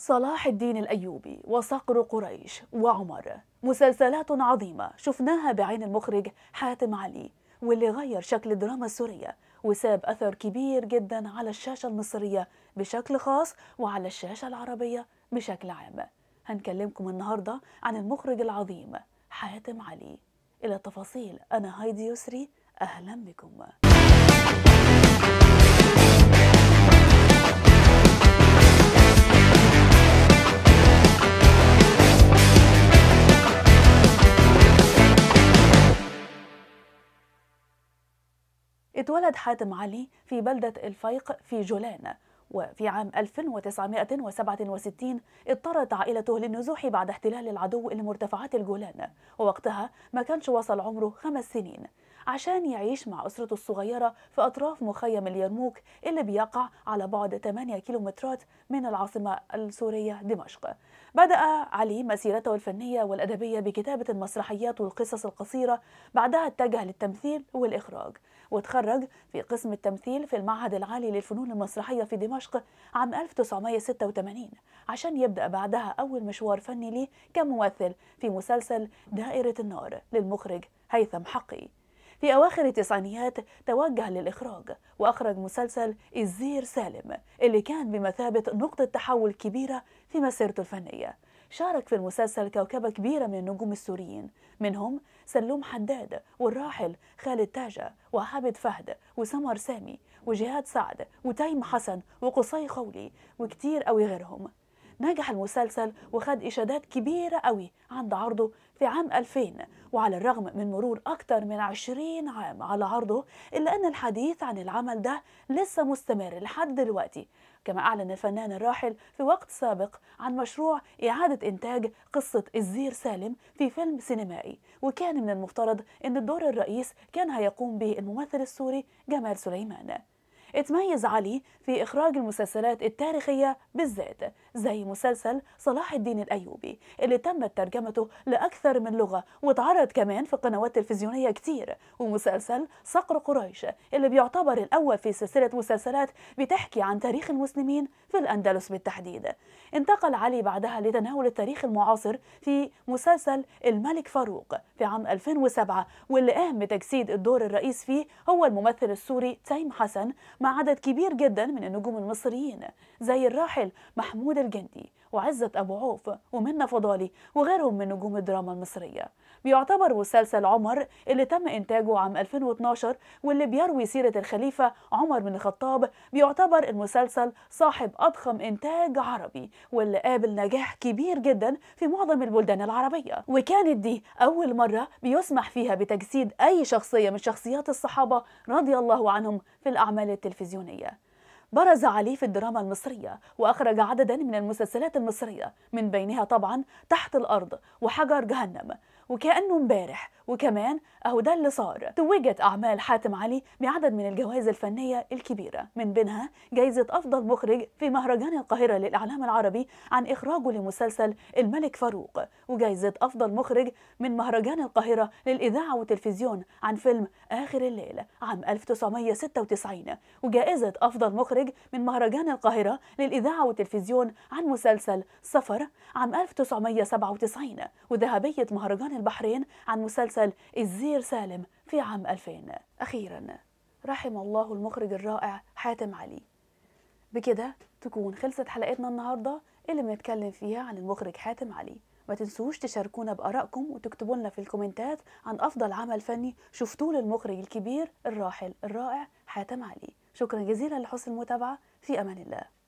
صلاح الدين الأيوبي وصقر قريش وعمر مسلسلات عظيمة شفناها بعين المخرج حاتم علي واللي غير شكل الدراما السورية وساب أثر كبير جدا على الشاشة المصرية بشكل خاص وعلى الشاشة العربية بشكل عام هنكلمكم النهاردة عن المخرج العظيم حاتم علي إلى التفاصيل أنا هايدي يسري أهلا بكم اتولد حاتم علي في بلدة الفيق في جولان وفي عام 1967 اضطرت عائلته للنزوح بعد احتلال العدو لمرتفعات الجولان ووقتها ما كانش وصل عمره خمس سنين عشان يعيش مع أسرته الصغيرة في أطراف مخيم اليرموك اللي بيقع على بعد 8 كيلومترات من العاصمة السورية دمشق بدأ علي مسيرته الفنية والأدبية بكتابة المسرحيات والقصص القصيرة بعدها اتجه للتمثيل والإخراج وتخرج في قسم التمثيل في المعهد العالي للفنون المسرحية في دمشق عام 1986 عشان يبدأ بعدها أول مشوار فني ليه كممثل في مسلسل دائرة النار للمخرج هيثم حقي في أواخر التسعينيات توجه للإخراج وأخرج مسلسل الزير سالم اللي كان بمثابة نقطة تحول كبيرة في مسيرته الفنية شارك في المسلسل كوكبة كبيرة من النجوم السوريين منهم سلوم حداد والراحل خالد تاجة وعابد فهد وسمر سامي وجهاد سعد وتيم حسن وقصي خولي وكتير أوي غيرهم نجح المسلسل وخد إشادات كبيرة قوي عند عرضه في عام 2000 وعلى الرغم من مرور أكتر من 20 عام على عرضه إلا أن الحديث عن العمل ده لسه مستمر لحد دلوقتي كما أعلن الفنان الراحل في وقت سابق عن مشروع إعادة إنتاج قصة الزير سالم في فيلم سينمائي وكان من المفترض أن الدور الرئيس كان هيقوم به الممثل السوري جمال سليمان اتميز علي في إخراج المسلسلات التاريخية بالذات زي مسلسل صلاح الدين الأيوبي اللي تمت ترجمته لأكثر من لغة واتعرض كمان في قنوات تلفزيونية كتير ومسلسل صقر قريش اللي بيعتبر الأول في سلسلة مسلسلات بتحكي عن تاريخ المسلمين في الأندلس بالتحديد انتقل علي بعدها لتناول التاريخ المعاصر في مسلسل الملك فاروق في عام 2007 واللي قام بتجسيد الدور الرئيس فيه هو الممثل السوري تيم حسن مع عدد كبير جدا من النجوم المصريين زي الراحل محمود الجندي وعزت أبو عوف ومنة فضالي وغيرهم من نجوم الدراما المصرية بيعتبر مسلسل عمر اللي تم إنتاجه عام 2012 واللي بيروي سيرة الخليفة عمر بن الخطاب بيعتبر المسلسل صاحب أضخم إنتاج عربي واللي قابل نجاح كبير جدا في معظم البلدان العربية وكانت دي أول مرة بيسمح فيها بتجسيد أي شخصية من شخصيات الصحابة رضي الله عنهم في الأعمال التلفزيونية برز علي في الدراما المصرية وأخرج عددا من المسلسلات المصرية من بينها طبعا تحت الأرض وحجر جهنم وكأنه امبارح وكمان أهو ده اللي صار توجت أعمال حاتم علي بعدد من الجوائز الفنية الكبيرة من بينها جائزة أفضل مخرج في مهرجان القاهرة للإعلام العربي عن إخراجه لمسلسل الملك فاروق وجائزة أفضل مخرج من مهرجان القاهرة للإذاعة والتلفزيون عن فيلم آخر الليل عام 1996 وجائزة أفضل مخرج من مهرجان القاهرة للإذاعة والتلفزيون عن مسلسل سفر عام 1997 وذهبية مهرجان البحرين عن مسلسل مسلسل الزير سالم في عام 2000 أخيرا رحم الله المخرج الرائع حاتم علي بكده تكون خلصت حلقتنا النهاردة اللي بنتكلم فيها عن المخرج حاتم علي ما تنسوش تشاركونا بآرائكم وتكتبوا لنا في الكومنتات عن أفضل عمل فني شفتوه للمخرج الكبير الراحل الرائع حاتم علي شكرا جزيلا لحسن المتابعة في أمان الله